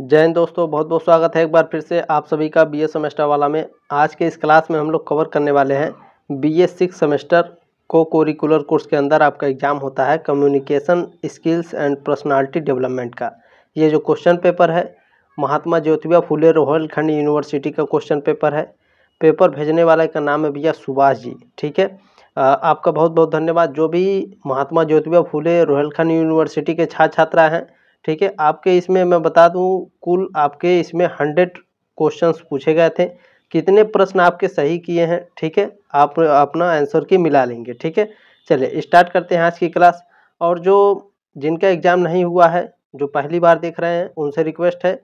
जैन दोस्तों बहुत बहुत स्वागत है एक बार फिर से आप सभी का बीए सेमेस्टर वाला में आज के इस क्लास में हम लोग कवर करने वाले हैं बीए सिक्स सेमेस्टर को कोरिकुलर कोर्स के अंदर आपका एग्ज़ाम होता है communication skills and personality development का ये जो क्वेश्चन पेपर है महात्मा ज्योतिबा फुले रोहलखंड यूनिवर्सिटी का क्वेश्चन पेपर है पेपर भेजने वाले का नाम है भैया सुभाष जी ठीक है आपका बहुत बहुत धन्यवाद जो भी महात्मा ज्योतिबा फुले रोहलखंड यूनिवर्सिटी के छात्र छात्रा हैं ठीक है आपके इसमें मैं बता दूं कुल आपके इसमें हंड्रेड क्वेश्चंस पूछे गए थे कितने प्रश्न आपके सही किए हैं ठीक है आप अपना आंसर की मिला लेंगे ठीक है चलिए स्टार्ट करते हैं आज की क्लास और जो जिनका एग्ज़ाम नहीं हुआ है जो पहली बार देख रहे हैं उनसे रिक्वेस्ट है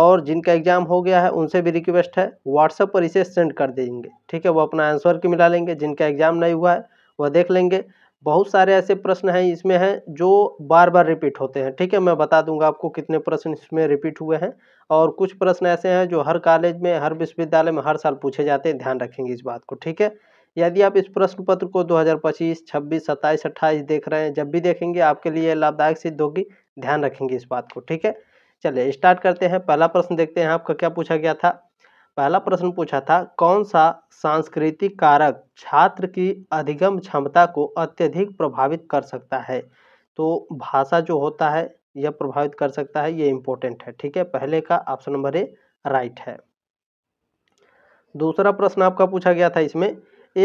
और जिनका एग्ज़ाम हो गया है उनसे भी रिक्वेस्ट है व्हाट्सएप पर इसे सेंड कर देंगे ठीक है वो अपना आंसर की मिला लेंगे जिनका एग्ज़ाम नहीं हुआ है वह देख लेंगे बहुत सारे ऐसे प्रश्न हैं इसमें हैं जो बार बार रिपीट होते हैं ठीक है मैं बता दूंगा आपको कितने प्रश्न इसमें रिपीट हुए हैं और कुछ प्रश्न ऐसे हैं जो हर कॉलेज में हर विश्वविद्यालय में हर साल पूछे जाते हैं ध्यान रखेंगे इस बात को ठीक है यदि आप इस प्रश्न पत्र को 2025, 26, 27, 28 देख रहे हैं जब भी देखेंगे आपके लिए लाभदायक सिद्ध होगी ध्यान रखेंगे इस बात को ठीक है चलिए स्टार्ट करते हैं पहला प्रश्न देखते हैं आपका क्या पूछा गया था पहला प्रश्न पूछा था कौन सा सांस्कृतिक कारक छात्र की अधिगम क्षमता को अत्यधिक प्रभावित कर सकता है तो भाषा जो होता है यह प्रभावित कर सकता है ये इम्पोर्टेंट है ठीक है पहले का ऑप्शन नंबर ए राइट है दूसरा प्रश्न आपका पूछा गया था इसमें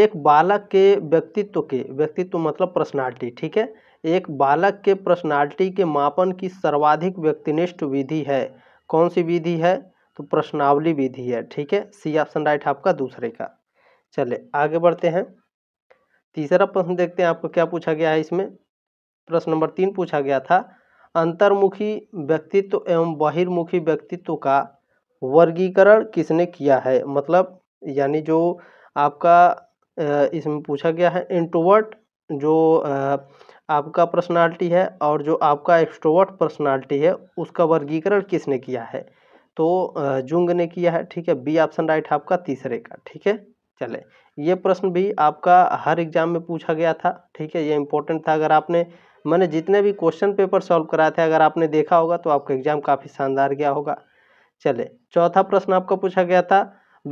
एक बालक के व्यक्तित्व के व्यक्तित्व मतलब पर्सनालिटी ठीक है एक बालक के पर्सनालिटी के मापन की सर्वाधिक व्यक्तिनिष्ठ विधि है कौन सी विधि है तो प्रश्नावली विधि है ठीक है सी ऑप्शन राइट आपका दूसरे का चले आगे बढ़ते हैं तीसरा प्रश्न देखते हैं आपको क्या पूछा गया है इसमें प्रश्न नंबर तीन पूछा गया था अंतर्मुखी व्यक्तित्व एवं बहिर्मुखी व्यक्तित्व का वर्गीकरण किसने किया है मतलब यानी जो आपका इसमें पूछा गया है इंट्रोवर्ट जो आपका पर्सनालिटी है और जो आपका एक्सट्रोवर्ट पर्सनालिटी है उसका वर्गीकरण किसने किया है तो जुंग ने किया है ठीक है बी ऑप्शन राइट आपका तीसरे का ठीक है चले ये प्रश्न भी आपका हर एग्जाम में पूछा गया था ठीक है ये इंपॉर्टेंट था अगर आपने मैंने जितने भी क्वेश्चन पेपर सॉल्व कराए थे अगर आपने देखा होगा तो आपका एग्जाम काफ़ी शानदार गया होगा चले चौथा प्रश्न आपका पूछा गया था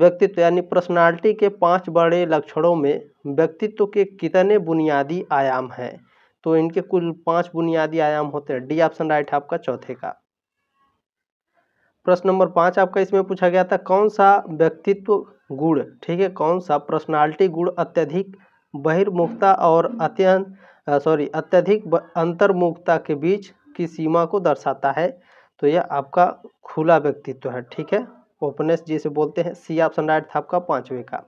व्यक्तित्व यानी पर्सनालिटी के पांच बड़े लक्षणों में व्यक्तित्व के कितने बुनियादी आयाम हैं तो इनके कुल पांच बुनियादी आयाम होते हैं डी ऑप्शन राइट आपका चौथे का प्रश्न नंबर पाँच आपका इसमें पूछा गया था कौन सा व्यक्तित्व गुण ठीक है कौन सा पर्सनालिटी गुण अत्यधिक बहिर्मुखता और अत्यंत सॉरी अत्यधिक अंतर्मुखता के बीच की सीमा को दर्शाता है तो यह आपका खुला व्यक्तित्व है ठीक है ओपनेस जिसे बोलते हैं सी ऑप्शन राइट था आपका पाँचवें का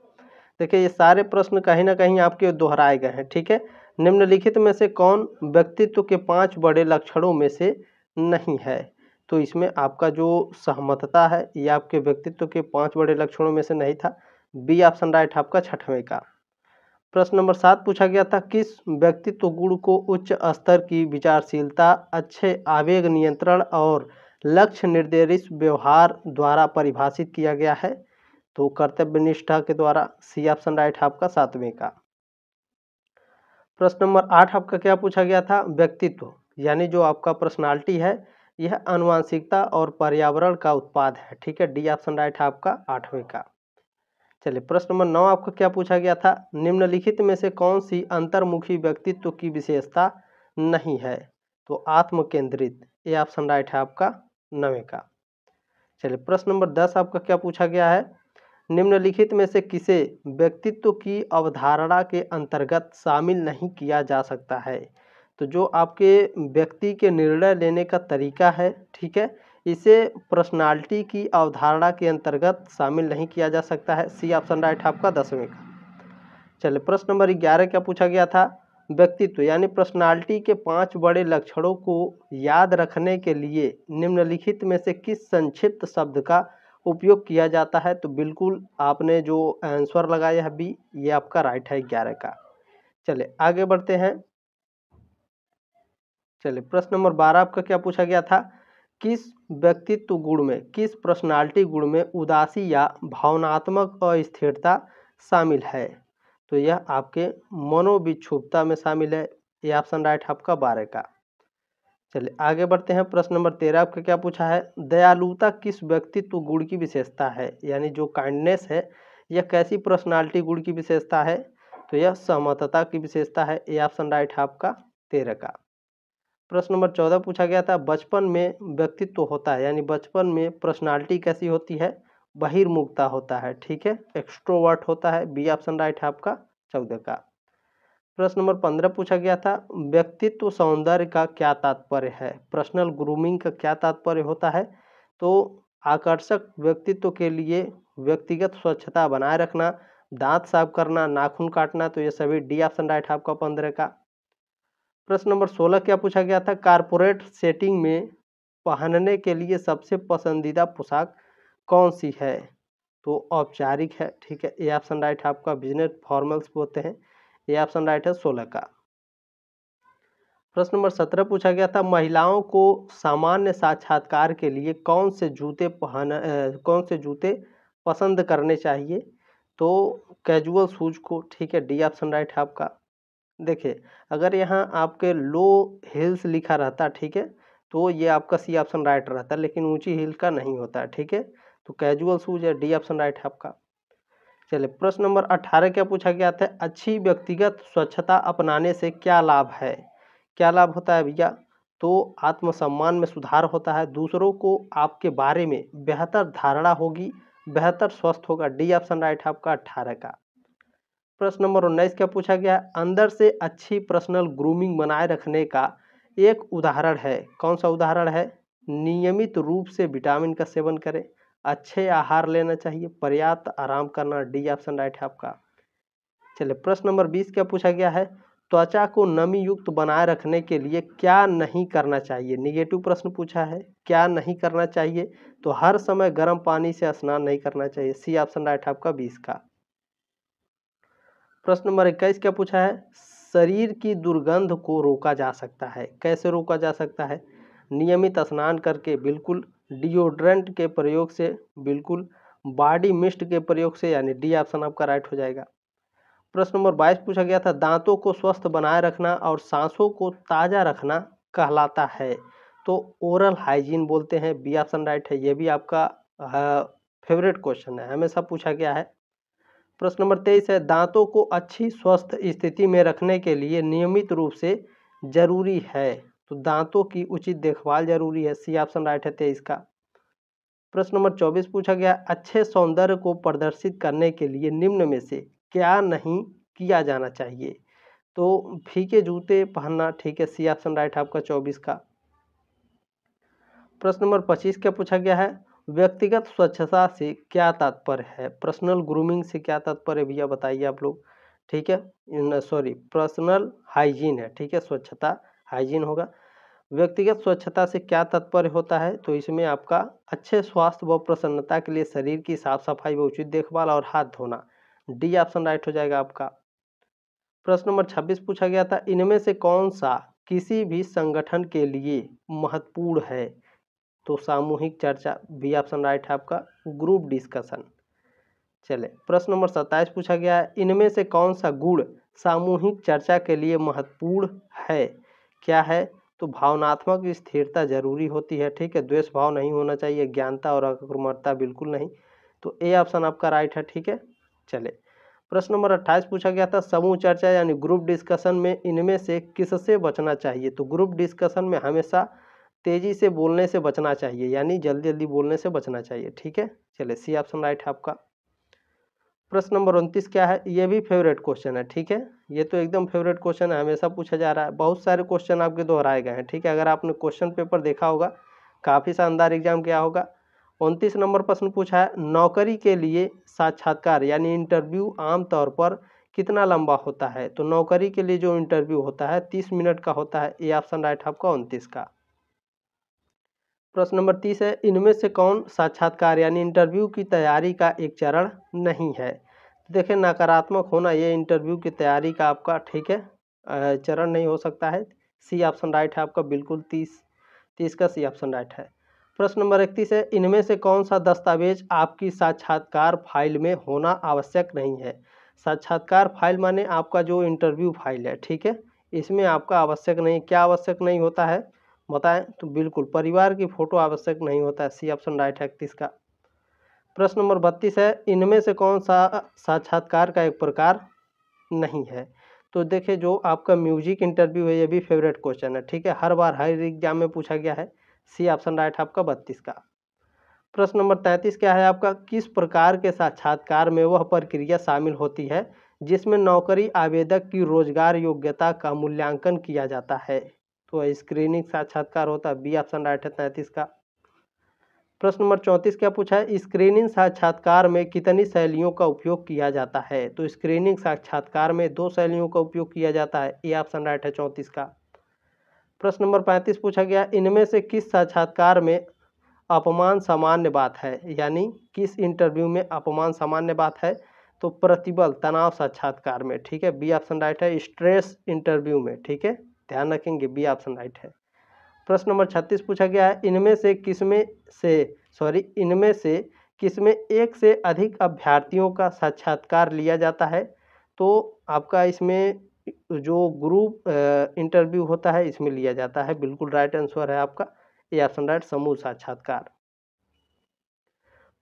देखिए ये सारे प्रश्न कहीं ना कहीं आपके दोहराए गए हैं ठीक है निम्नलिखित में से कौन व्यक्तित्व के पांच बड़े लक्षणों में से नहीं है तो इसमें आपका जो सहमतता है ये आपके व्यक्तित्व के पांच बड़े लक्षणों में से नहीं था बी ऑप्शन राइट आपका छठवें का प्रश्न नंबर सात पूछा गया था किस व्यक्तित्व गुण को उच्च स्तर की विचारशीलता अच्छे आवेग नियंत्रण और लक्ष्य निर्देशित व्यवहार द्वारा परिभाषित किया गया है तो कर्तव्य निष्ठा के द्वारा सी ऑप्शन राइट आपका सातवें का प्रश्न नंबर आठ आपका क्या पूछा गया था व्यक्तित्व यानी जो आपका पर्सनालिटी है यह अनुवांशिकता और पर्यावरण का उत्पाद है ठीक है डी ऑप्शन राइट है आपका आठवें का चलिए प्रश्न नंबर नौ आपको क्या पूछा गया था निम्नलिखित में से कौन सी अंतर्मुखी व्यक्तित्व की विशेषता नहीं है तो आत्म केंद्रित ये ऑप्शन राइट है आपका नवे का चलिए प्रश्न नंबर दस आपका क्या पूछा गया है निम्नलिखित में से किसे व्यक्तित्व की अवधारणा के अंतर्गत शामिल नहीं किया जा सकता है तो जो आपके व्यक्ति के निर्णय लेने का तरीका है ठीक है इसे पर्सनालिटी की अवधारणा के अंतर्गत शामिल नहीं किया जा सकता है सी ऑप्शन राइट आपका दसवें का चलिए प्रश्न नंबर ग्यारह क्या पूछा गया था व्यक्तित्व यानी पर्सनालिटी के पांच बड़े लक्षणों को याद रखने के लिए निम्नलिखित में से किस संक्षिप्त शब्द का उपयोग किया जाता है तो बिल्कुल आपने जो आंसर लगाया है बी ये आपका राइट है ग्यारह का चले आगे बढ़ते हैं चलिए प्रश्न नंबर बारह आपका क्या पूछा गया था किस व्यक्तित्व गुण में किस पर्सनालिटी गुण में उदासी या भावनात्मक अस्थिरता शामिल है तो यह आपके मनोविक्षुभता में शामिल है ये ऑप्शन राइट आपका बारह का चलिए आगे बढ़ते हैं प्रश्न नंबर तेरह आपका क्या पूछा है दयालुता किस व्यक्तित्व गुण की विशेषता है यानी जो काइंडनेस है यह कैसी पर्सनालिटी गुण की विशेषता है तो यह सहमतता की विशेषता है ये ऑप्शन राइट आपका तेरह का प्रश्न नंबर चौदह पूछा गया था बचपन में व्यक्तित्व होता है यानी बचपन में पर्सनालिटी कैसी होती है बहिर्मुखता होता है ठीक है एक्स्ट्रोवर्ट होता है बी ऑप्शन राइट है आपका चौदह का प्रश्न नंबर पंद्रह पूछा गया था व्यक्तित्व सौंदर्य का क्या तात्पर्य है पर्सनल ग्रूमिंग का क्या तात्पर्य होता है तो आकर्षक व्यक्तित्व के लिए व्यक्तिगत स्वच्छता बनाए रखना दांत साफ करना नाखून काटना तो ये सभी डी ऑप्शन राइट आपका पंद्रह का प्रश्न नंबर सोलह क्या पूछा गया था कारपोरेट सेटिंग में पहनने के लिए सबसे पसंदीदा पोशाक कौन सी है तो औपचारिक है ठीक है ये ऑप्शन राइट है आपका बिजनेस फॉर्मल्स होते हैं ये ऑप्शन राइट है सोलह का प्रश्न नंबर सत्रह पूछा गया था महिलाओं को सामान्य साक्षात्कार के लिए कौन से जूते पहन कौन से जूते पसंद करने चाहिए तो कैजुअल शूज को ठीक है डी ऑप्शन राइट है आपका देखिए अगर यहाँ आपके लो हिल्स लिखा रहता ठीक है तो ये आपका सी ऑप्शन राइट रहता है लेकिन ऊंची हिल का नहीं होता है ठीक है तो कैजुअल शूज है डी ऑप्शन राइट है आपका चलिए प्रश्न नंबर अट्ठारह क्या पूछा गया था अच्छी व्यक्तिगत स्वच्छता अपनाने से क्या लाभ है क्या लाभ होता है भैया तो आत्मसम्मान में सुधार होता है दूसरों को आपके बारे में बेहतर धारणा होगी बेहतर स्वस्थ होगा डी ऑप्शन राइट है आपका अट्ठारह का प्रश्न नंबर उन्नीस क्या पूछा गया अंदर से अच्छी पर्सनल ग्रूमिंग बनाए रखने का एक उदाहरण है कौन सा उदाहरण है नियमित रूप से विटामिन का सेवन करें अच्छे आहार लेना चाहिए पर्याप्त आराम करना डी ऑप्शन राइट है आपका चलिए प्रश्न नंबर बीस क्या पूछा गया है त्वचा को नमी युक्त बनाए रखने के लिए क्या नहीं करना चाहिए निगेटिव प्रश्न पूछा है क्या नहीं करना चाहिए तो हर समय गर्म पानी से स्नान नहीं करना चाहिए सी ऑप्शन राइट आपका बीस का प्रश्न नंबर इक्कीस क्या पूछा है शरीर की दुर्गंध को रोका जा सकता है कैसे रोका जा सकता है नियमित स्नान करके बिल्कुल डिओड्रेंट के प्रयोग से बिल्कुल बॉडी मिस्ट के प्रयोग से यानी डी ऑप्शन आपका राइट हो जाएगा प्रश्न नंबर बाईस पूछा गया था दांतों को स्वस्थ बनाए रखना और सांसों को ताज़ा रखना कहलाता है तो ओरल हाइजीन बोलते हैं बी ऑप्शन राइट है ये भी आपका फेवरेट क्वेश्चन है हमेशा पूछा गया है प्रश्न नंबर तेईस है दांतों को अच्छी स्वस्थ स्थिति में रखने के लिए नियमित रूप से जरूरी है तो दांतों की उचित देखभाल जरूरी है सी ऑप्शन राइट है तेईस का प्रश्न नंबर चौबीस पूछा गया अच्छे सौंदर्य को प्रदर्शित करने के लिए निम्न में से क्या नहीं किया जाना चाहिए तो फीके जूते पहनना ठीक है सी ऑप्शन राइट आपका चौबीस का प्रश्न नंबर पच्चीस क्या पूछा गया है व्यक्तिगत स्वच्छता से क्या तात्पर्य है पर्सनल ग्रूमिंग से क्या तात्पर्य भैया बताइए आप लोग ठीक है सॉरी पर्सनल हाइजीन है ठीक है स्वच्छता हाइजीन होगा व्यक्तिगत स्वच्छता से क्या तात्पर्य होता है तो इसमें आपका अच्छे स्वास्थ्य व प्रसन्नता के लिए शरीर की साफ सफाई व उचित देखभाल और हाथ धोना डी ऑप्शन राइट हो जाएगा आपका प्रश्न नंबर छब्बीस पूछा गया था इनमें से कौन सा किसी भी संगठन के लिए महत्वपूर्ण है तो सामूहिक चर्चा बी ऑप्शन राइट है आपका ग्रुप डिस्कशन चले प्रश्न नंबर सत्ताईस पूछा गया है इनमें से कौन सा गुण सामूहिक चर्चा के लिए महत्वपूर्ण है क्या है तो भावनात्मक स्थिरता जरूरी होती है ठीक है द्वेष भाव नहीं होना चाहिए ज्ञानता और अक्रमरता बिल्कुल नहीं तो ए ऑप्शन आपका राइट है ठीक है चले प्रश्न नंबर अट्ठाईस पूछा गया था समूह चर्चा यानी ग्रुप डिस्कशन में इनमें से किससे बचना चाहिए तो ग्रुप डिस्कशन में हमेशा तेज़ी से बोलने से बचना चाहिए यानी जल्दी जल्दी बोलने से बचना चाहिए ठीक है चलिए सी ऑप्शन राइट है आपका प्रश्न नंबर उनतीस क्या है ये भी फेवरेट क्वेश्चन है ठीक है ये तो एकदम फेवरेट क्वेश्चन है हमेशा पूछा जा रहा है बहुत सारे क्वेश्चन आपके दोहराए गए हैं ठीक है अगर आपने क्वेश्चन पेपर देखा होगा काफ़ी शानदार एग्जाम क्या होगा उनतीस नंबर प्रश्न पूछा है नौकरी के लिए साक्षात्कार यानी इंटरव्यू आमतौर पर कितना लंबा होता है तो नौकरी के लिए जो इंटरव्यू होता है तीस मिनट का होता है ये ऑप्शन राइट आपका उनतीस का प्रश्न नंबर तीस है इनमें से कौन साक्षात्कार यानी इंटरव्यू की तैयारी का एक चरण नहीं है तो देखिए नकारात्मक होना ये इंटरव्यू की तैयारी का आपका ठीक है चरण नहीं हो सकता है सी ऑप्शन राइट है आपका बिल्कुल तीस तीस का सी ऑप्शन राइट है प्रश्न नंबर इकतीस है इनमें से कौन सा दस्तावेज आपकी साक्षात्कार फाइल में होना आवश्यक नहीं है साक्षात्कार फाइल माने आपका जो इंटरव्यू फाइल है ठीक है इसमें आपका आवश्यक नहीं क्या आवश्यक नहीं होता है बताएं तो बिल्कुल परिवार की फोटो आवश्यक नहीं होता है सी ऑप्शन राइट है इकतीस का प्रश्न नंबर बत्तीस है इनमें से कौन सा साक्षात्कार का एक प्रकार नहीं है तो देखिए जो आपका म्यूजिक इंटरव्यू है ये भी फेवरेट क्वेश्चन है ठीक है हर बार हर एग्जाम में पूछा गया है सी ऑप्शन राइट आपका बत्तीस का प्रश्न नंबर तैंतीस क्या है आपका किस प्रकार के साक्षात्कार में वह प्रक्रिया शामिल होती है जिसमें नौकरी आवेदक की रोजगार योग्यता का मूल्यांकन किया जाता है तो स्क्रीनिंग साक्षात्कार होता है बी ऑप्शन राइट है तैंतीस का प्रश्न नंबर चौंतीस क्या पूछा है स्क्रीनिंग साक्षात्कार में कितनी शैलियों का उपयोग किया जाता है तो स्क्रीनिंग साक्षात्कार में दो शैलियों का उपयोग किया जाता है ए ऑप्शन राइट है चौंतीस का प्रश्न नंबर पैंतीस पूछा गया इनमें से किस साक्षात्कार में अपमान सामान्य बात है यानी किस इंटरव्यू में अपमान सामान्य बात है तो प्रतिबल तनाव साक्षात्कार में ठीक है बी ऑप्शन राइट है स्ट्रेस इंटरव्यू में ठीक है ध्यान रखेंगे बी ऑप्शन राइट है प्रश्न नंबर छत्तीस पूछा गया है इनमें से किसमें से सॉरी इनमें से किसमें एक से अधिक अभ्यर्थियों का साक्षात्कार लिया जाता है तो आपका इसमें जो ग्रुप इंटरव्यू होता है इसमें लिया जाता है बिल्कुल राइट आंसर है आपका ये ऑप्शन राइट समूह साक्षात्कार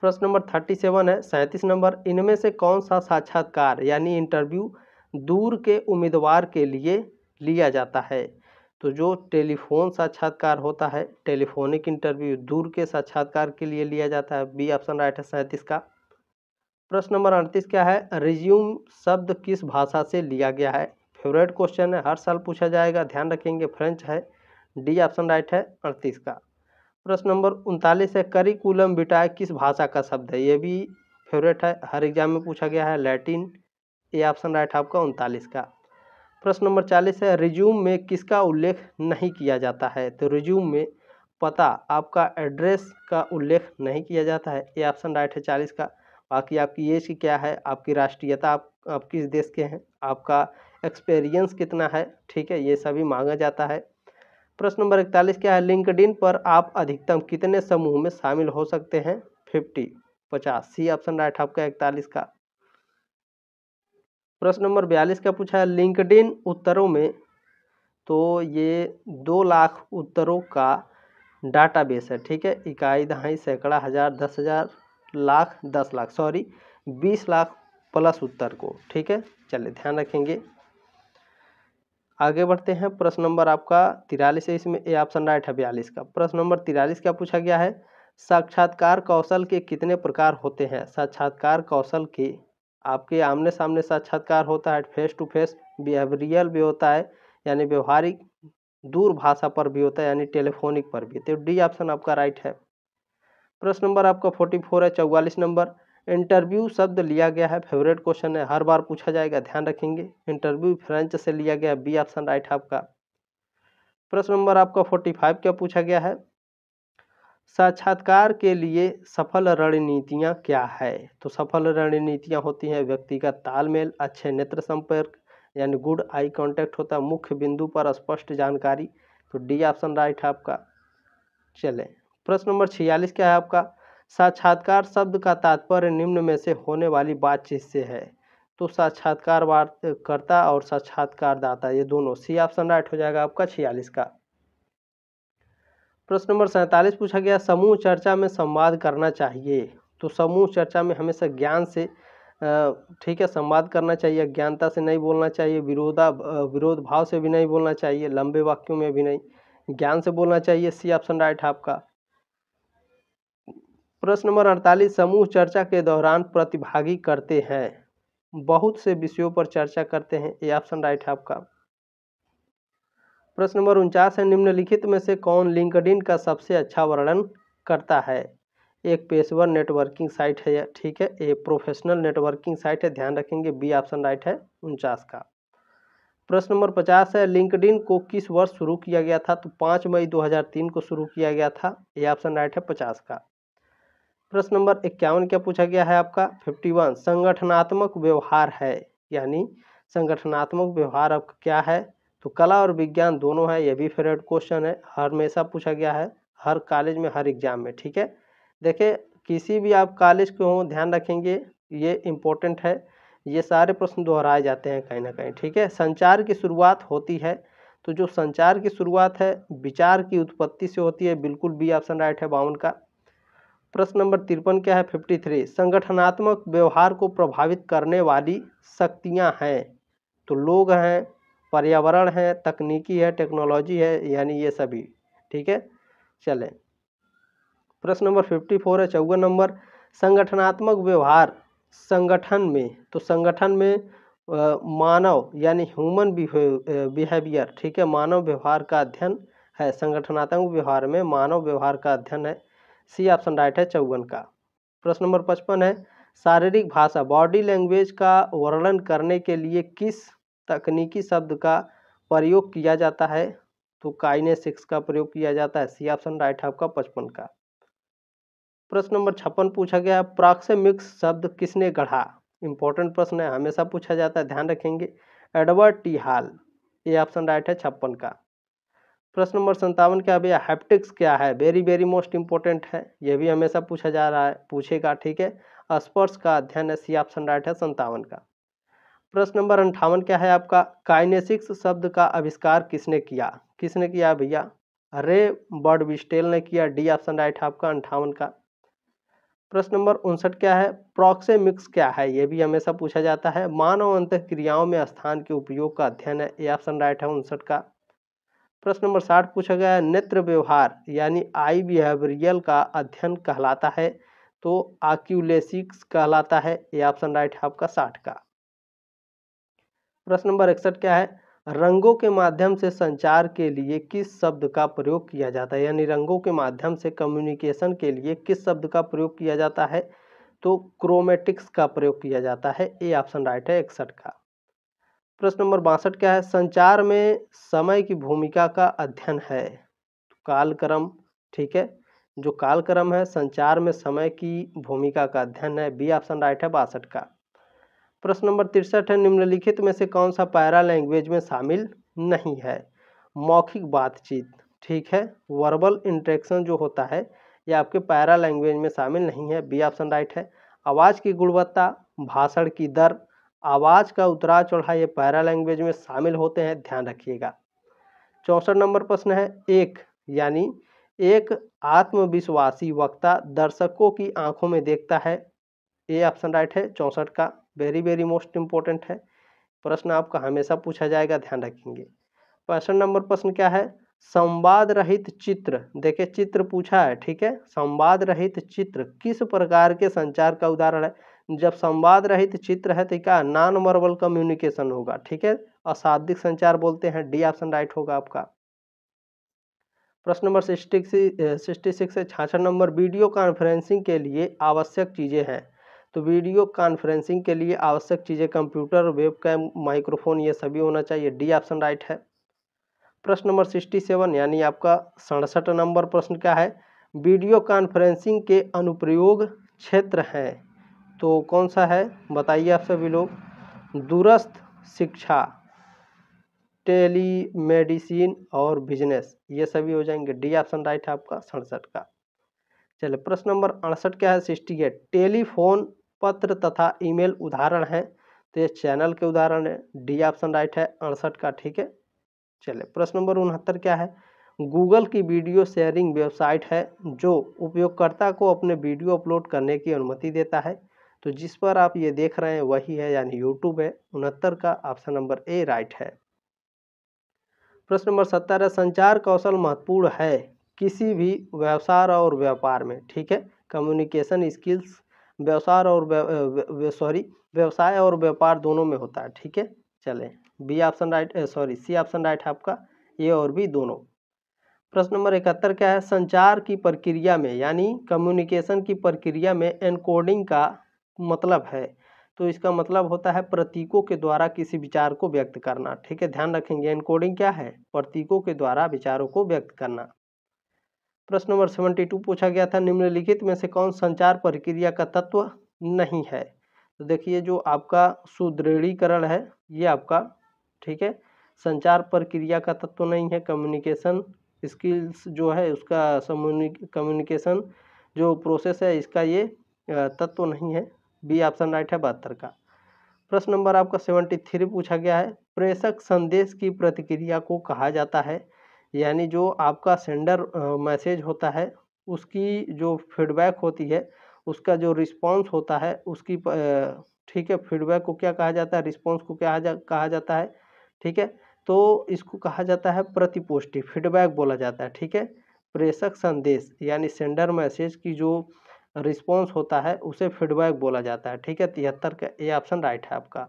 प्रश्न नंबर थर्टी सेवन है सैंतीस नंबर इनमें से कौन सा साक्षात्कार यानी इंटरव्यू दूर के उम्मीदवार के लिए लिया जाता है तो जो टेलीफोन साक्षात्कार होता है टेलीफोनिक इंटरव्यू दूर के साक्षात्कार के लिए लिया जाता है बी ऑप्शन राइट है सैंतीस का प्रश्न नंबर अड़तीस क्या है रिज्यूम शब्द किस भाषा से लिया गया है फेवरेट क्वेश्चन है हर साल पूछा जाएगा ध्यान रखेंगे फ्रेंच है डी ऑप्शन राइट है अड़तीस का प्रश्न नंबर उनतालीस है करिकुलम बिटाए किस भाषा का शब्द है ये भी फेवरेट है हर एग्जाम में पूछा गया है लैटिन ए ऑप्शन राइट आपका उनतालीस का प्रश्न नंबर चालीस है रिज्यूम में किसका उल्लेख नहीं किया जाता है तो रिज्यूम में पता आपका एड्रेस का उल्लेख नहीं किया जाता है ये ऑप्शन राइट है चालीस का बाकी आपकी एज क्या है आपकी राष्ट्रीयता आप, आप किस देश के हैं आपका एक्सपीरियंस कितना है ठीक है ये सभी मांगा जाता है प्रश्न नंबर इकतालीस क्या है लिंकडिन पर आप अधिकतम कितने समूह में शामिल हो सकते हैं फिफ्टी पचास सी ऑप्शन राइट आपका इकतालीस का प्रश्न नंबर बयालीस का पूछा है लिंकडिन उत्तरों में तो ये दो लाख उत्तरों का डाटाबेस है ठीक है इकाई दहाई सैकड़ा हज़ार दस हज़ार लाख दस लाख सॉरी बीस लाख प्लस उत्तर को ठीक है चलिए ध्यान रखेंगे आगे बढ़ते हैं प्रश्न नंबर आपका तिरालीस है इसमें ए ऑप्शन राइट है बयालीस का प्रश्न नंबर तिरालीस का पूछा गया है साक्षात्कार कौशल के कितने प्रकार होते हैं साक्षात्कार कौशल के आपके आमने सामने साक्षात्कार होता है फेस टू फेस बिहेवियरल भी होता है यानी व्यवहारिक दूर भाषा पर भी होता है यानी टेलीफोनिक पर भी तो डी ऑप्शन आपका राइट है प्रश्न नंबर आपका फोर्टी फोर है चौवालीस नंबर इंटरव्यू शब्द लिया गया है फेवरेट क्वेश्चन है हर बार पूछा जाएगा ध्यान रखेंगे इंटरव्यू फ्रेंच से लिया गया है बी ऑप्शन राइट आपका प्रश्न नंबर आपका फोर्टी फाइव क्या पूछा गया है साक्षात्कार के लिए सफल रणनीतियाँ क्या है तो सफल रणनीतियाँ होती हैं व्यक्ति का तालमेल अच्छे नेत्र संपर्क यानी गुड आई कांटेक्ट होता है मुख्य बिंदु पर स्पष्ट जानकारी तो डी ऑप्शन राइट है आपका चले प्रश्न नंबर छियालीस क्या है आपका साक्षात्कार शब्द का तात्पर्य निम्न में से होने वाली बातचीत से है तो साक्षात्कार करता और साक्षात्कारदाता ये दोनों सी ऑप्शन राइट हो जाएगा आपका छियालीस का प्रश्न नंबर सैंतालीस पूछा गया समूह चर्चा में संवाद करना चाहिए तो समूह चर्चा में हमेशा ज्ञान से ठीक है संवाद करना चाहिए अज्ञानता से नहीं बोलना चाहिए विरोधा विरोध भाव से भी नहीं बोलना चाहिए लंबे वाक्यों में भी नहीं ज्ञान से बोलना चाहिए सी ऑप्शन राइट आपका प्रश्न नंबर अड़तालीस समूह चर्चा के दौरान प्रतिभागी करते हैं बहुत से विषयों पर चर्चा करते हैं ये ऑप्शन राइट है आपका प्रश्न नंबर उनचास है निम्नलिखित में से कौन लिंकडिन का सबसे अच्छा वर्णन करता है एक पेशेवर नेटवर्किंग साइट है ठीक है ए प्रोफेशनल नेटवर्किंग साइट है ध्यान रखेंगे बी ऑप्शन राइट है उनचास का प्रश्न नंबर पचास है लिंकडिन को किस वर्ष शुरू किया गया था तो पाँच मई 2003 को शुरू किया गया था ए ऑप्शन राइट है पचास का प्रश्न नंबर इक्यावन क्या पूछा गया है आपका फिफ्टी वन संगठनात्मक व्यवहार है यानी संगठनात्मक व्यवहार आपका क्या है तो कला और विज्ञान दोनों है ये भी फेवरेट क्वेश्चन है हर हमेशा पूछा गया है हर कॉलेज में हर एग्जाम में ठीक है देखिए किसी भी आप कॉलेज के हों ध्यान रखेंगे ये इम्पोर्टेंट है ये सारे प्रश्न दोहराए जाते हैं कहीं ना कहीं ठीक है संचार की शुरुआत होती है तो जो संचार की शुरुआत है विचार की उत्पत्ति से होती है बिल्कुल बी ऑप्शन राइट है बावन का प्रश्न नंबर तिरपन क्या है फिफ्टी थ्री संगठनात्मक व्यवहार को प्रभावित करने वाली शक्तियाँ हैं तो लोग हैं पर्यावरण है तकनीकी है टेक्नोलॉजी है यानी ये सभी ठीक है चलें प्रश्न नंबर फिफ्टी फोर है चौवन नंबर संगठनात्मक व्यवहार संगठन में तो संगठन में आ, मानव यानी ह्यूमन बिहेवियर ठीक है मानव व्यवहार का अध्ययन है संगठनात्मक व्यवहार में मानव व्यवहार का अध्ययन है सी ऑप्शन राइट है चौवन का प्रश्न नंबर पचपन है शारीरिक भाषा बॉडी लैंग्वेज का वर्णन करने के लिए किस तकनीकी शब्द का प्रयोग किया जाता है तो काइनेसिक्स सिक्स का प्रयोग किया जाता है सी ऑप्शन राइट है आपका पचपन का प्रश्न नंबर छप्पन पूछा गया प्राक्सेमिक्स शब्द किसने गढ़ा इंपॉर्टेंट प्रश्न है हमेशा पूछा जाता है ध्यान रखेंगे एडवर्ड टी हाल ये ऑप्शन राइट है छप्पन का प्रश्न नंबर संतावन क्या भैया हैप्टिक्स क्या है वेरी वेरी मोस्ट इंपॉर्टेंट है ये भी हमेशा पूछा जा रहा है पूछेगा ठीक है स्पर्श का अध्ययन है सी ऑप्शन राइट है संतावन का प्रश्न नंबर अंठावन क्या है आपका काइनेसिक्स शब्द का आविष्कार किसने किया किसने किया भैया रे विस्टेल ने किया डी ऑप्शन राइट है आपका अंठावन का प्रश्न नंबर उनसठ क्या है प्रोक्सेमिक्स क्या है ये भी हमेशा पूछा जाता है मानव अंत क्रियाओं में स्थान के उपयोग का अध्ययन है ये ऑप्शन राइट है उनसठ का प्रश्न नंबर साठ पूछा गया है नेत्र व्यवहार यानी आई बिहेवियरल का अध्ययन कहलाता है तो आक्यूलेसिक्स कहलाता है ये ऑप्शन राइट है आपका साठ का प्रश्न नंबर इकसठ क्या है रंगों के माध्यम से संचार के लिए किस शब्द का प्रयोग किया जाता है यानी रंगों के माध्यम से कम्युनिकेशन के लिए किस शब्द का प्रयोग किया जाता है तो क्रोमेटिक्स का प्रयोग किया जाता है ए ऑप्शन राइट है इकसठ का प्रश्न नंबर बासठ क्या है संचार में समय की भूमिका का अध्ययन है कालक्रम ठीक है जो कालक्रम है संचार में समय की भूमिका का अध्ययन है बी ऑप्शन राइट है बासठ का प्रश्न नंबर तिरसठ है निम्नलिखित में से कौन सा पैरा लैंग्वेज में शामिल नहीं है मौखिक बातचीत ठीक है वर्बल इंट्रैक्शन जो होता है ये आपके पैरा लैंग्वेज में शामिल नहीं है बी ऑप्शन राइट है आवाज़ की गुणवत्ता भाषण की दर आवाज़ का उतरा चढ़ा ये पैरा लैंग्वेज में शामिल होते हैं ध्यान रखिएगा चौंसठ नंबर प्रश्न है एक यानी एक आत्मविश्वासी वक्ता दर्शकों की आंखों में देखता है ए ऑप्शन राइट है चौंसठ का वेरी वेरी मोस्ट इम्पोर्टेंट है प्रश्न आपका हमेशा पूछा जाएगा ध्यान रखेंगे क्वेश्चन नंबर प्रश्न क्या है संवाद रहित चित्र देखिए चित्र पूछा है ठीक है संवाद रहित चित्र किस प्रकार के संचार का उदाहरण है जब संवाद रहित चित्र है तो क्या नॉन वर्बल कम्युनिकेशन होगा ठीक है अशाब्दिक संचार बोलते हैं डी ऑप्शन राइट होगा आपका प्रश्न नंबर सिक्सटी सिक्सटी सिक्स है छाछठ नंबर वीडियो कॉन्फ्रेंसिंग के लिए आवश्यक चीज़ें हैं तो वीडियो कॉन्फ्रेंसिंग के लिए आवश्यक चीज़ें कंप्यूटर वेब कैम माइक्रोफोन ये सभी होना चाहिए डी ऑप्शन राइट है प्रश्न नंबर सिक्सटी सेवन यानी आपका सड़सठ नंबर प्रश्न क्या है वीडियो कॉन्फ्रेंसिंग के अनुप्रयोग क्षेत्र हैं तो कौन सा है बताइए आप सभी लोग दूरस्थ शिक्षा टेली मेडिसिन और बिजनेस ये सभी हो जाएंगे डी ऑप्शन राइट है आपका सड़सठ का चलिए प्रश्न नंबर अड़सठ क्या है सिक्सटी एट टेलीफोन पत्र तथा ईमेल उदाहरण हैं तो ये चैनल के उदाहरण है डी ऑप्शन राइट है अड़सठ का ठीक है चले प्रश्न नंबर उनहत्तर क्या है गूगल की वीडियो शेयरिंग वेबसाइट है जो उपयोगकर्ता को अपने वीडियो अपलोड करने की अनुमति देता है तो जिस पर आप ये देख रहे हैं वही है यानी यूट्यूब है उनहत्तर का ऑप्शन नंबर ए राइट है प्रश्न नंबर सत्तर है संचार कौशल महत्वपूर्ण है किसी भी व्यवसाय और व्यापार में ठीक है कम्युनिकेशन स्किल्स व्यवसाय और सॉरी व्यवसाय और व्यापार दोनों में होता है ठीक है चले B option right sorry C option right है आपका ये और भी दोनों प्रश्न नंबर इकहत्तर क्या है संचार की प्रक्रिया में यानी कम्युनिकेशन की प्रक्रिया में एनकोडिंग का मतलब है तो इसका मतलब होता है प्रतीकों के द्वारा किसी विचार को व्यक्त करना ठीक है ध्यान रखेंगे एनकोडिंग क्या है प्रतीकों के द्वारा विचारों को व्यक्त करना प्रश्न नंबर सेवेंटी टू पूछा गया था निम्नलिखित में से कौन संचार प्रक्रिया का तत्व नहीं है तो देखिए जो आपका सुदृढ़ीकरण है ये आपका ठीक है संचार प्रक्रिया का तत्व नहीं है कम्युनिकेशन स्किल्स जो है उसका कम्युनिकेशन जो प्रोसेस है इसका ये तत्व नहीं है बी ऑप्शन राइट है बहत्तर का प्रश्न नंबर आपका सेवेंटी थ्री पूछा गया है प्रेषक संदेश की प्रतिक्रिया को कहा जाता है यानी जो आपका सेंडर मैसेज होता है उसकी जो फीडबैक होती है उसका जो रिस्पांस होता है उसकी ठीक है फीडबैक को क्या कहा जाता है रिस्पांस को क्या जा, कहा जाता है ठीक है तो इसको कहा जाता है प्रतिपुष्टि फीडबैक बोला जाता है ठीक है प्रेषक संदेश यानी सेंडर मैसेज की जो रिस्पांस होता है उसे फीडबैक बोला जाता है ठीक है तिहत्तर का ये ऑप्शन राइट है आपका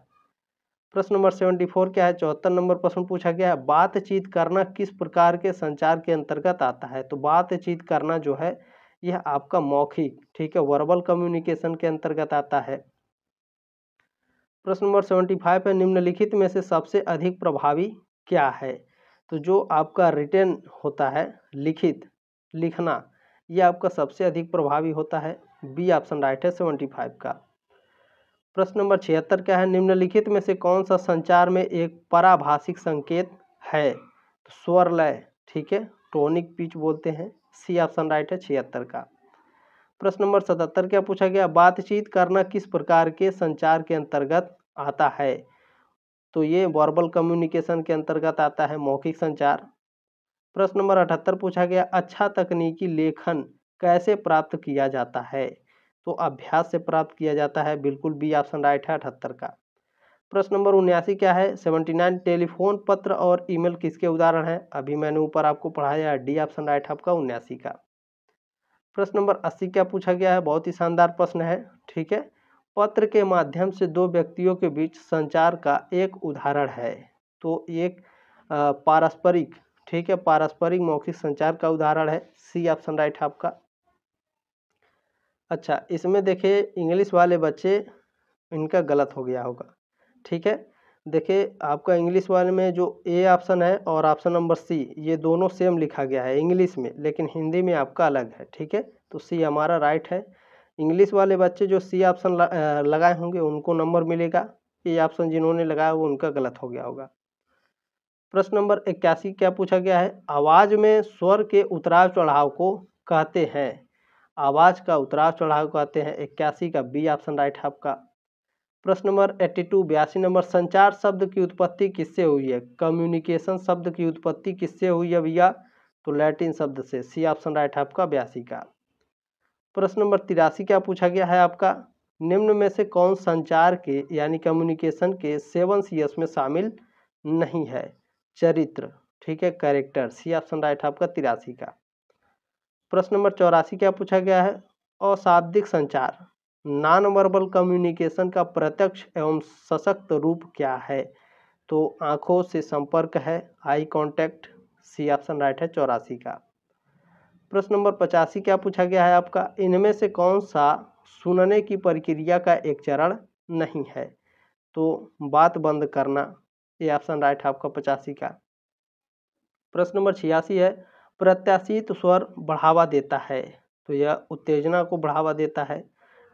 प्रश्न नंबर सेवेंटी फोर क्या है चौहत्तर नंबर प्रश्न पूछा गया है बातचीत करना किस प्रकार के संचार के अंतर्गत आता है तो बातचीत करना जो है यह आपका मौखिक ठीक है वर्बल कम्युनिकेशन के अंतर्गत आता है प्रश्न नंबर सेवेंटी फाइव है निम्नलिखित में से सबसे अधिक प्रभावी क्या है तो जो आपका रिटर्न होता है लिखित लिखना यह आपका सबसे अधिक प्रभावी होता है बी ऑप्शन राइट है सेवेंटी फाइव का प्रश्न नंबर छिहत्तर क्या है निम्नलिखित में से कौन सा संचार में एक पराभाषिक संकेत है तो स्वर लय ठीक है टोनिक पिच बोलते हैं सी ऑप्शन राइट है छिहत्तर का प्रश्न नंबर सतहत्तर क्या पूछा गया बातचीत करना किस प्रकार के संचार के अंतर्गत आता है तो ये वर्बल कम्युनिकेशन के अंतर्गत आता है मौखिक संचार प्रश्न नंबर अठहत्तर पूछा गया अच्छा तकनीकी लेखन कैसे प्राप्त किया जाता है तो अभ्यास से प्राप्त किया जाता है बिल्कुल बी ऑप्शन राइट है अठहत्तर का प्रश्न नंबर उन्यासी क्या है सेवेंटी नाइन टेलीफोन पत्र और ईमेल किसके उदाहरण हैं अभी मैंने ऊपर आपको पढ़ाया है डी ऑप्शन राइट आपका उन्यासी का प्रश्न नंबर अस्सी क्या पूछा गया है बहुत ही शानदार प्रश्न है ठीक है पत्र के माध्यम से दो व्यक्तियों के बीच संचार का एक उदाहरण है तो एक पारस्परिक ठीक है पारस्परिक मौखिक संचार का उदाहरण है सी ऑप्शन राइट आपका अच्छा इसमें देखिए इंग्लिश वाले बच्चे इनका गलत हो गया होगा ठीक है देखिए आपका इंग्लिश वाले में जो ए ऑप्शन है और ऑप्शन नंबर सी ये दोनों सेम लिखा गया है इंग्लिश में लेकिन हिंदी में आपका अलग है ठीक है तो सी हमारा राइट है इंग्लिश वाले बच्चे जो सी ऑप्शन लगाए होंगे उनको नंबर मिलेगा ए ऑप्शन जिन्होंने लगाया वो उनका गलत हो गया होगा प्रश्न नंबर इक्यासी क्या पूछा गया है आवाज़ में स्वर के उतराव चढ़ाव को कहते हैं आवाज का उतराव चढ़ाव कहते हैं इक्यासी का बी ऑप्शन राइट है आपका प्रश्न नंबर एट्टी टू बयासी नंबर संचार शब्द की उत्पत्ति किससे हुई है कम्युनिकेशन शब्द की उत्पत्ति किससे हुई है भैया तो लैटिन शब्द से सी ऑप्शन राइट है आपका बयासी का प्रश्न नंबर तिरासी क्या पूछा गया है आपका निम्न में से कौन संचार के यानी कम्युनिकेशन के सेवन सी एस में शामिल नहीं है चरित्र ठीक है कैरेक्टर सी ऑप्शन राइट है आपका तिरासी का प्रश्न नंबर चौरासी क्या पूछा गया है अशाब्दिक संचार नॉन वर्बल कम्युनिकेशन का प्रत्यक्ष एवं सशक्त रूप क्या है तो आँखों से संपर्क है eye contact C option right है चौरासी का प्रश्न नंबर पचासी क्या पूछा गया है आपका इनमें से कौन सा सुनने की प्रक्रिया का एक चरण नहीं है तो बात बंद करना ये ऑप्शन राइट है आपका पचासी का प्रश्न नंबर छियासी है प्रत्याशित स्वर बढ़ावा देता है तो यह उत्तेजना को बढ़ावा देता है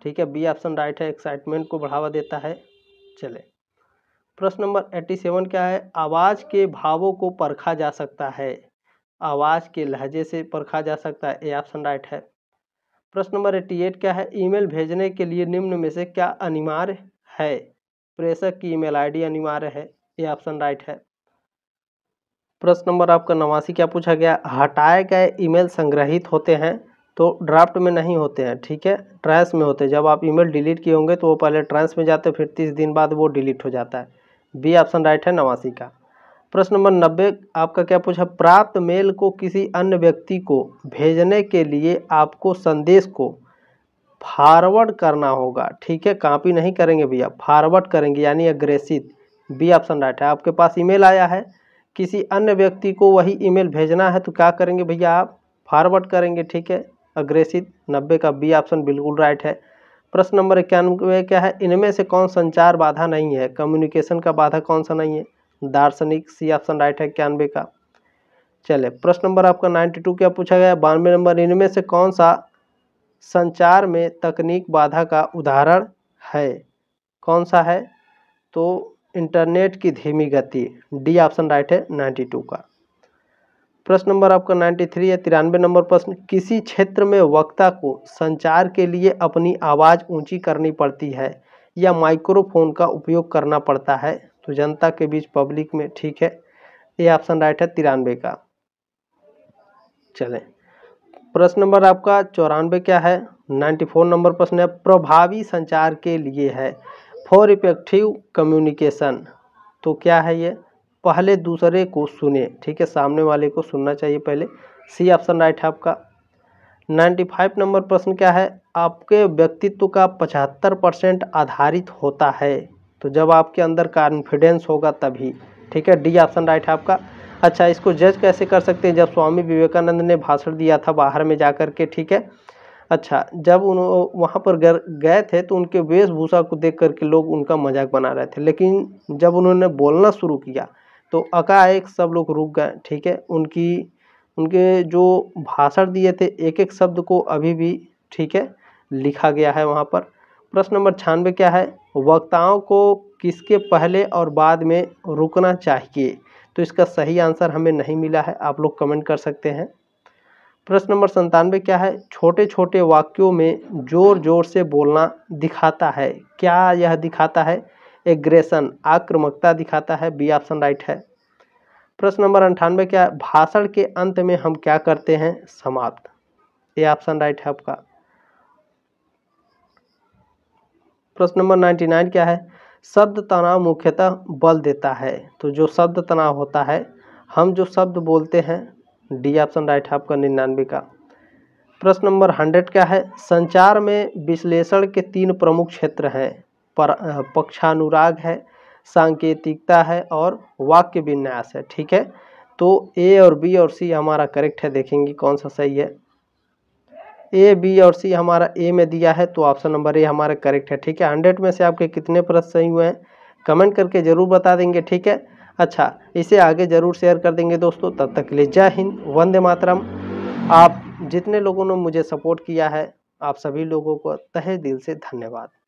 ठीक है बी ऑप्शन राइट है एक्साइटमेंट को बढ़ावा देता है चले प्रश्न नंबर एट्टी सेवन क्या है आवाज़ के भावों को परखा जा सकता है आवाज़ के लहजे से परखा जा सकता है ए ऑप्शन राइट है प्रश्न नंबर एट्टी एट क्या है ईमेल भेजने के लिए निम्न में से क्या अनिवार्य है प्रेषक की ईमेल आईडी अनिवार्य है ए ऑप्शन राइट है प्रश्न नंबर आपका नवासी क्या पूछा गया हटाए गए ईमेल संग्रहित होते हैं तो ड्राफ्ट में नहीं होते हैं ठीक है ट्रांस में होते हैं जब आप ईमेल डिलीट किए होंगे तो वो पहले ट्रांस में जाते फिर तीस दिन बाद वो डिलीट हो जाता है बी ऑप्शन राइट है नवासी का प्रश्न नंबर नब्बे आपका क्या पूछा प्राप्त मेल को किसी अन्य व्यक्ति को भेजने के लिए आपको संदेश को फारवर्ड करना होगा ठीक है कापी नहीं करेंगे भैया फारवर्ड करेंगे यानी अग्रेसित बी ऑप्शन राइट है आपके पास ईमेल आया है किसी अन्य व्यक्ति को वही ईमेल भेजना है तो क्या करेंगे भैया आप फॉरवर्ड करेंगे ठीक है अग्रेसित नब्बे का बी ऑप्शन बिल्कुल राइट है प्रश्न नंबर इक्यानवे क्या है इनमें से कौन संचार बाधा नहीं है कम्युनिकेशन का बाधा कौन सा नहीं है दार्शनिक सी ऑप्शन राइट है इक्यानवे का चले प्रश्न नंबर आपका नाइन्टी टू क्या पूछा गया बानवे नंबर इनमें से कौन सा संचार में तकनीक बाधा का उदाहरण है कौन सा है तो इंटरनेट की धीमी गति डी ऑप्शन राइट है नाइन्टी टू का प्रश्न नंबर आपका नाइन्टी थ्री या तिरानवे नंबर प्रश्न किसी क्षेत्र में वक्ता को संचार के लिए अपनी आवाज़ ऊंची करनी पड़ती है या माइक्रोफोन का उपयोग करना पड़ता है तो जनता के बीच पब्लिक में ठीक है ये ऑप्शन राइट है तिरानवे का चलें प्रश्न नंबर आपका चौरानवे क्या है नाइन्टी फोर नंबर प्रश्न है प्रभावी संचार के लिए है फॉर इफेक्टिव कम्युनिकेशन तो क्या है ये पहले दूसरे को सुने ठीक है सामने वाले को सुनना चाहिए पहले सी ऑप्शन राइट है आपका नाइन्टी फाइव नंबर प्रश्न क्या है आपके व्यक्तित्व का पचहत्तर परसेंट आधारित होता है तो जब आपके अंदर कॉन्फिडेंस होगा तभी ठीक है डी ऑप्शन राइट है आपका अच्छा इसको जज कैसे कर सकते हैं जब स्वामी विवेकानंद ने भाषण दिया था बाहर में जा कर के ठीक है अच्छा जब उन वहाँ पर गए थे तो उनके वेशभूषा को देख करके लोग उनका मजाक बना रहे थे लेकिन जब उन्होंने बोलना शुरू किया तो अकाएक सब लोग रुक गए ठीक है उनकी उनके जो भाषण दिए थे एक एक शब्द को अभी भी ठीक है लिखा गया है वहाँ पर प्रश्न नंबर छियानवे क्या है वक्ताओं को किसके पहले और बाद में रुकना चाहिए तो इसका सही आंसर हमें नहीं मिला है आप लोग कमेंट कर सकते हैं प्रश्न नंबर संतानवे क्या है छोटे छोटे वाक्यों में जोर जोर से बोलना दिखाता है क्या यह दिखाता है एग्रेशन आक्रमकता दिखाता है बी ऑप्शन राइट है प्रश्न नंबर अंठानवे क्या है भाषण के अंत में हम क्या करते हैं समाप्त ए ऑप्शन राइट है आपका प्रश्न नंबर नाइन्टी नाइन क्या है शब्द तनाव मुख्यतः बल देता है तो जो शब्द तनाव होता है हम जो शब्द बोलते हैं डी ऑप्शन राइट है आपका निन्यानवे का प्रश्न नंबर हंड्रेड क्या है संचार में विश्लेषण के तीन प्रमुख क्षेत्र हैं पर पक्षानुराग है सांकेतिकता है और वाक्य विन्यास है ठीक है तो ए और बी और सी हमारा करेक्ट है देखेंगे कौन सा सही है ए बी और सी हमारा ए में दिया है तो ऑप्शन नंबर ए हमारा करेक्ट है ठीक है हंड्रेड में से आपके कितने प्रश्न सही हुए हैं कमेंट करके ज़रूर बता देंगे ठीक है अच्छा इसे आगे ज़रूर शेयर कर देंगे दोस्तों तब तक के लिए जय हिंद वंदे मातरम आप जितने लोगों ने मुझे सपोर्ट किया है आप सभी लोगों को तहे दिल से धन्यवाद